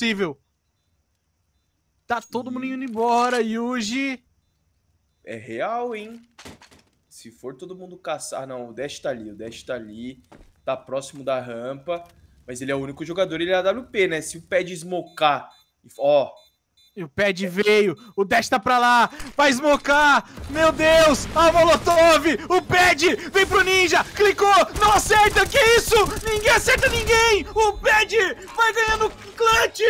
possível. Tá todo mundo indo embora, Yuji. É real, hein? Se for todo mundo caçar. Não, o Dash tá ali. O Dash tá ali. Tá próximo da rampa. Mas ele é o único jogador, ele é AWP, né? Se o pad smocar. Ó. E o pad veio. O Dash tá pra lá. Vai smocar. Meu Deus. A Molotov. O pad. Vem pro Ninja. Clicou. Não acerta. Que isso? Ninguém acerta ninguém. O pad vai ganhando clutch.